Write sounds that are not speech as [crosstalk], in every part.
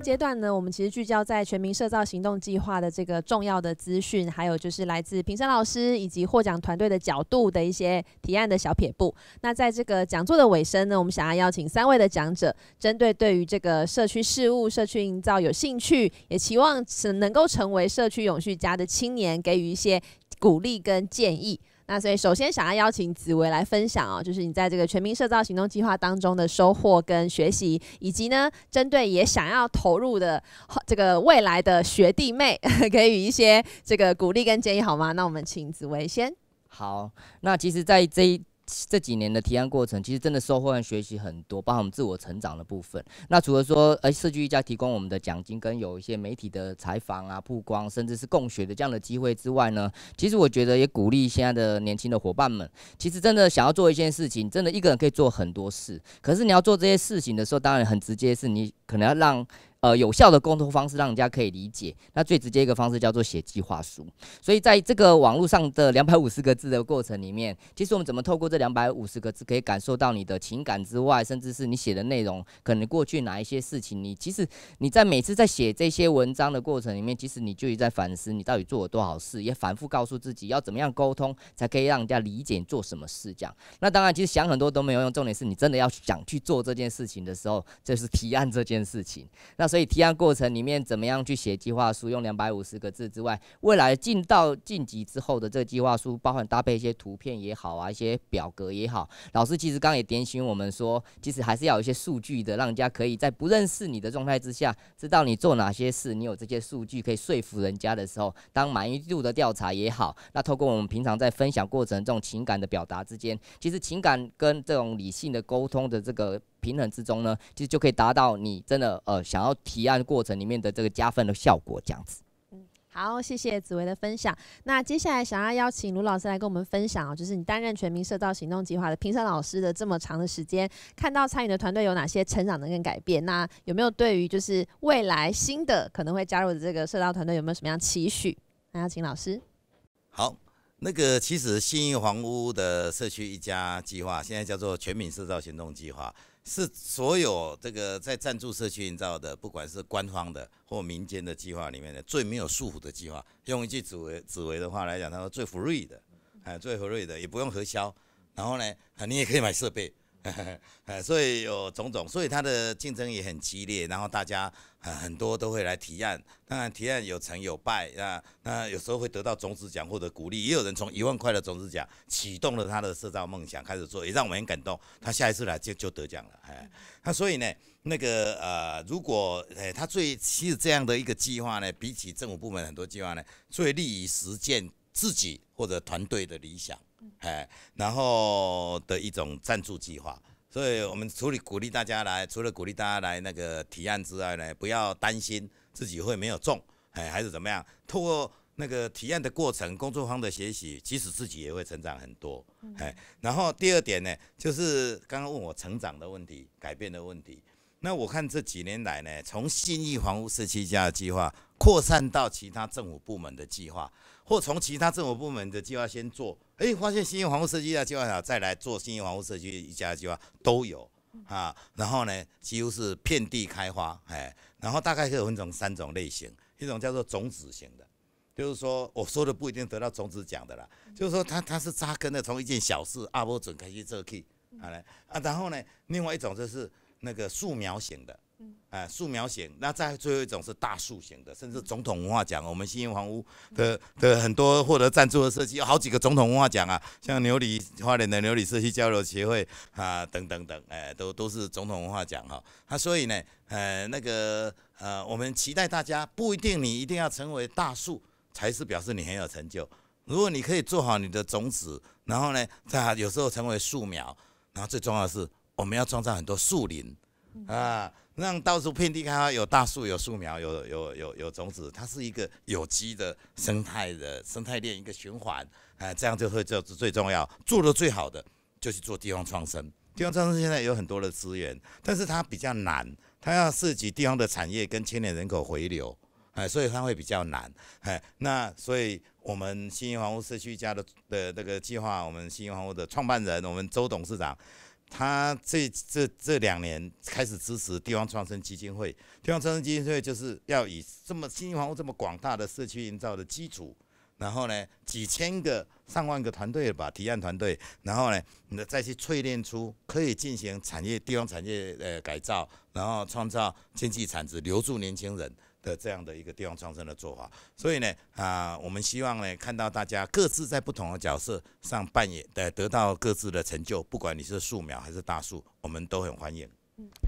阶段呢，我们其实聚焦在全民社造行动计划的这个重要的资讯，还有就是来自评审老师以及获奖团队的角度的一些提案的小撇步。那在这个讲座的尾声呢，我们想要邀请三位的讲者，针对对于这个社区事务、社区营造有兴趣，也期望是能够成为社区永续家的青年，给予一些鼓励跟建议。那所以，首先想要邀请紫薇来分享哦，就是你在这个全民社造行动计划当中的收获跟学习，以及呢，针对也想要投入的这个未来的学弟妹，[laughs] 给予一些这个鼓励跟建议，好吗？那我们请紫薇先。好，那其实在这。一这几年的提案过程，其实真的收获和学习很多，包括我们自我成长的部分。那除了说，哎，社区一家提供我们的奖金，跟有一些媒体的采访啊、曝光，甚至是供血的这样的机会之外呢，其实我觉得也鼓励现在的年轻的伙伴们，其实真的想要做一件事情，真的一个人可以做很多事。可是你要做这些事情的时候，当然很直接，是你可能要让。呃，有效的沟通方式让人家可以理解。那最直接一个方式叫做写计划书。所以在这个网络上的两百五十个字的过程里面，其实我们怎么透过这两百五十个字可以感受到你的情感之外，甚至是你写的内容，可能过去哪一些事情，你其实你在每次在写这些文章的过程里面，其实你就在反思你到底做了多少事，也反复告诉自己要怎么样沟通才可以让人家理解你做什么事这样，那当然，其实想很多都没有用，重点是你真的要想去做这件事情的时候，就是提案这件事情。那。所以提案过程里面怎么样去写计划书，用两百五十个字之外，未来进到晋级之后的这个计划书，包含搭配一些图片也好啊，一些表格也好。老师其实刚刚也点醒我们说，其实还是要有一些数据的，让人家可以在不认识你的状态之下，知道你做哪些事，你有这些数据可以说服人家的时候，当满意度的调查也好。那透过我们平常在分享过程这种情感的表达之间，其实情感跟这种理性的沟通的这个。平衡之中呢，其实就可以达到你真的呃想要提案过程里面的这个加分的效果，这样子。嗯，好，谢谢紫薇的分享。那接下来想要邀请卢老师来跟我们分享哦，就是你担任全民社造行动计划的评审老师的这么长的时间，看到参与的团队有哪些成长的跟改变？那有没有对于就是未来新的可能会加入的这个社造团队有没有什么样期许？那要请老师。好，那个其实新义房屋的社区一家计划，现在叫做全民社造行动计划。是所有这个在赞助社区营造的，不管是官方的或民间的计划里面的最没有束缚的计划。用一句紫薇紫薇的话来讲，他说最 free 的，哎，最 free 的也不用核销，然后呢，你也可以买设备。哎，[laughs] 所以有种种，所以他的竞争也很激烈。然后大家很很多都会来提案，当然提案有成有败啊。那有时候会得到种子奖或者鼓励，也有人从一万块的种子奖启动了他的社造梦想，开始做，也让我很感动。他下一次来就就得奖了。哎，那所以呢，那个呃，如果哎，他最其实这样的一个计划呢，比起政府部门很多计划呢，最利于实践自己或者团队的理想。哎，然后的一种赞助计划，所以我们除了鼓励大家来，除了鼓励大家来那个提案之外呢，不要担心自己会没有中，哎，还是怎么样？通过那个提案的过程，工作方的学习，即使自己也会成长很多，哎。然后第二点呢，就是刚刚问我成长的问题、改变的问题。那我看这几年来呢，从新义房屋十七家计划扩散到其他政府部门的计划。或从其他政府部门的计划先做，哎，发现新型防屋设计的计划好，再来做新型防屋设计一家的计划都有，啊。然后呢，几乎是遍地开花，哎，然后大概以分成三种类型，一种叫做种子型的，就是说我说的不一定得到种子奖的啦，就是说它它是扎根的，从一件小事阿波准开始做起，好嘞啊，然后呢，另外一种就是那个树苗型的。啊，树苗型，那再最后一种是大树型的，甚至总统文化奖，我们新燕房屋的的很多获得赞助的设计有好几个总统文化奖啊，像牛里花莲的牛里社区交流协会啊，等等等，哎，都都是总统文化奖哈。他所以呢，呃，那个呃，我们期待大家不一定你一定要成为大树才是表示你很有成就，如果你可以做好你的种子，然后呢，它有时候成为树苗，然后最重要的是我们要创造很多树林啊。让到处遍地开花，有大树，有树苗，有有有有种子，它是一个有机的生态的生态链，一个循环，哎，这样就会就最重要。做的最好的就去做地方创生，地方创生现在有很多的资源，但是它比较难，它要涉及地方的产业跟千年人口回流，哎，所以它会比较难，哎，那所以我们新营房屋社区家的的那个计划，我们新营房屋的创办人，我们周董事长。他这这这两年开始支持地方创生基金会，地方创生基金会就是要以这么新房屋这么广大的社区营造的基础，然后呢几千个上万个团队吧，提案团队，然后呢，那再去淬炼出可以进行产业地方产业呃改造，然后创造经济产值，留住年轻人。的这样的一个地方创生的做法，所以呢，啊，我们希望呢，看到大家各自在不同的角色上扮演，呃，得到各自的成就，不管你是树苗还是大树，我们都很欢迎。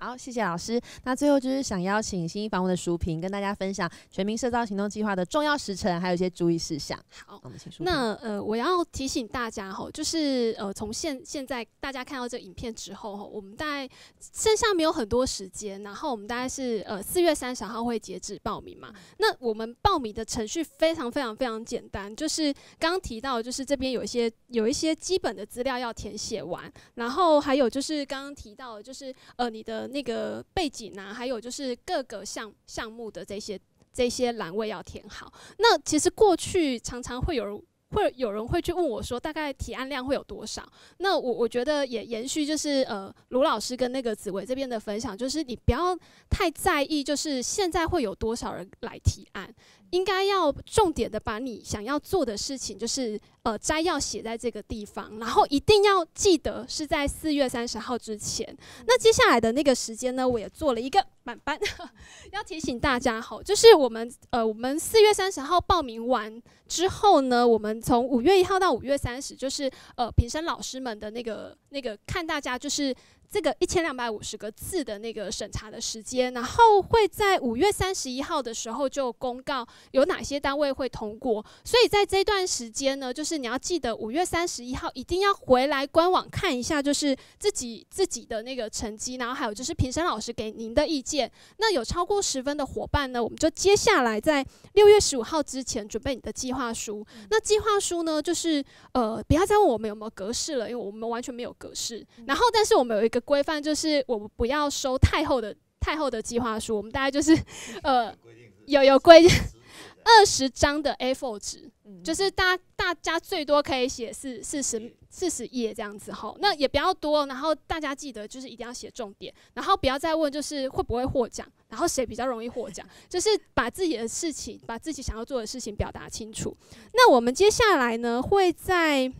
好，谢谢老师。那最后就是想邀请新房屋的舒平跟大家分享全民社造行动计划的重要时程，还有一些注意事项。好，那呃，我要提醒大家吼，就是呃，从现现在大家看到这影片之后吼，我们大概剩下没有很多时间，然后我们大概是呃四月三十号会截止报名嘛。那我们报名的程序非常非常非常简单，就是刚刚提到，就是这边有一些有一些基本的资料要填写完，然后还有就是刚刚提到，就是呃。你的那个背景啊，还有就是各个项项目的这些这些栏位要填好。那其实过去常常会有人会有人会去问我说，大概提案量会有多少？那我我觉得也延续就是呃，卢老师跟那个紫薇这边的分享，就是你不要太在意，就是现在会有多少人来提案。应该要重点的把你想要做的事情，就是呃摘要写在这个地方，然后一定要记得是在四月三十号之前。那接下来的那个时间呢，我也做了一个满班，[laughs] 要提醒大家哈，就是我们呃我们四月三十号报名完之后呢，我们从五月一号到五月三十，就是呃评审老师们的那个那个看大家就是。这个一千两百五十个字的那个审查的时间，然后会在五月三十一号的时候就公告有哪些单位会通过。所以在这段时间呢，就是你要记得五月三十一号一定要回来官网看一下，就是自己自己的那个成绩，然后还有就是评审老师给您的意见。那有超过十分的伙伴呢，我们就接下来在六月十五号之前准备你的计划书。那计划书呢，就是呃，不要再问我们有没有格式了，因为我们完全没有格式。然后，但是我们有一个。规范就是我们不要收太厚的太厚的计划书，我们大概就是 [laughs] 呃有有规二十张的 A4 纸，就是大大家最多可以写四四十四十页这样子哈，那也不要多，然后大家记得就是一定要写重点，然后不要再问就是会不会获奖，然后谁比较容易获奖，[laughs] 就是把自己的事情，把自己想要做的事情表达清楚。那我们接下来呢会在。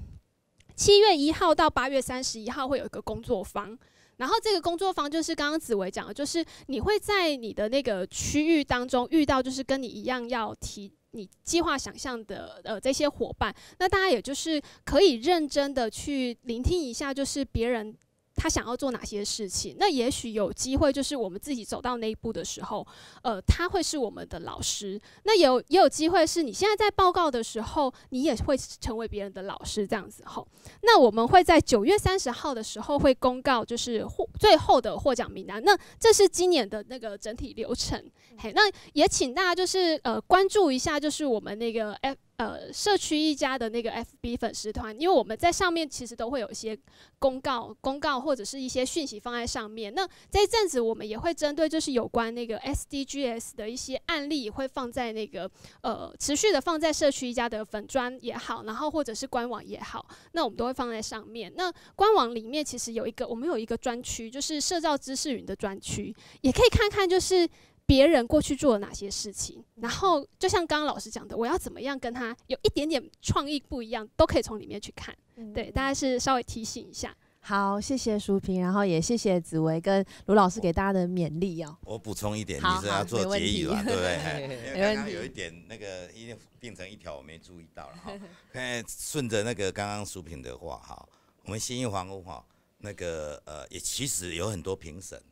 七月一号到八月三十一号会有一个工作坊，然后这个工作坊就是刚刚紫薇讲的，就是你会在你的那个区域当中遇到，就是跟你一样要提你计划、想象的呃这些伙伴，那大家也就是可以认真的去聆听一下，就是别人。他想要做哪些事情？那也许有机会，就是我们自己走到那一步的时候，呃，他会是我们的老师。那有也有机会是，你现在在报告的时候，你也会成为别人的老师这样子吼。那我们会在九月三十号的时候会公告，就是获最后的获奖名单。那这是今年的那个整体流程。嘿，那也请大家就是呃关注一下，就是我们那个 F。呃，社区一家的那个 FB 粉丝团，因为我们在上面其实都会有一些公告、公告或者是一些讯息放在上面。那这一阵子我们也会针对就是有关那个 SDGs 的一些案例，会放在那个呃持续的放在社区一家的粉砖也好，然后或者是官网也好，那我们都会放在上面。那官网里面其实有一个，我们有一个专区，就是社造知识云的专区，也可以看看就是。别人过去做了哪些事情，然后就像刚刚老师讲的，我要怎么样跟他有一点点创意不一样，都可以从里面去看。对，大家是稍微提醒一下。好，谢谢淑萍，然后也谢谢紫薇跟卢老师给大家的勉励哦。我补充一点，你是要做结语了，对不对？[laughs] 刚刚有一点那个，一定变成一条，我没注意到了哈。[laughs] 顺着那个刚刚淑萍的话哈，我们新一房屋哈，那个呃也其实有很多评审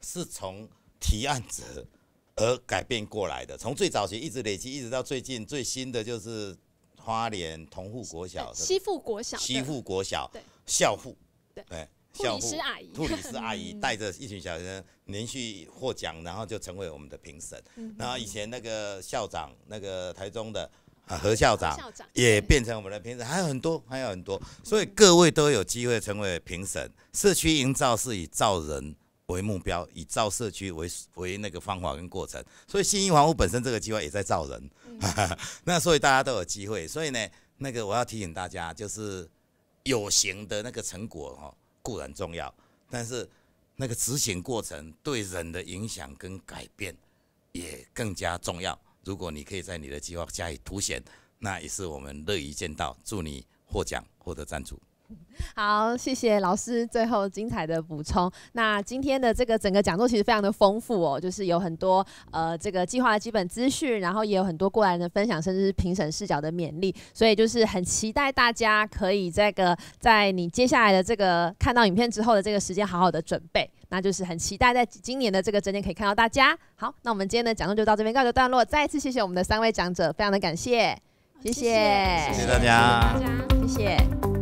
是从提案者。而改变过来的，从最早期一直累积，一直到最近最新的就是花莲同富国小、西富国小、西富国小校户，对，校户，兔理士阿姨 [laughs] 带着一群小学生连续获奖，然后就成为我们的评审。然后以前那个校长，那个台中的啊何校长也变成我们的评审，还有很多，还有很多，所以各位都有机会成为评审。社区营造是以造人。为目标，以造社区为为那个方法跟过程，所以新一房屋本身这个计划也在造人，[laughs] 那所以大家都有机会。所以呢，那个我要提醒大家，就是有形的那个成果哈固然重要，但是那个执行过程对人的影响跟改变也更加重要。如果你可以在你的计划加以凸显，那也是我们乐于见到。祝你获奖，获得赞助。[laughs] 好，谢谢老师最后精彩的补充。那今天的这个整个讲座其实非常的丰富哦，就是有很多呃这个计划的基本资讯，然后也有很多过来人的分享，甚至是评审视角的勉励。所以就是很期待大家可以这个在你接下来的这个看到影片之后的这个时间，好好的准备。那就是很期待在今年的这个整点可以看到大家。好，那我们今天的讲座就到这边告一段落。再一次谢谢我们的三位讲者，非常的感谢，谢谢，谢谢大家，大家，谢谢。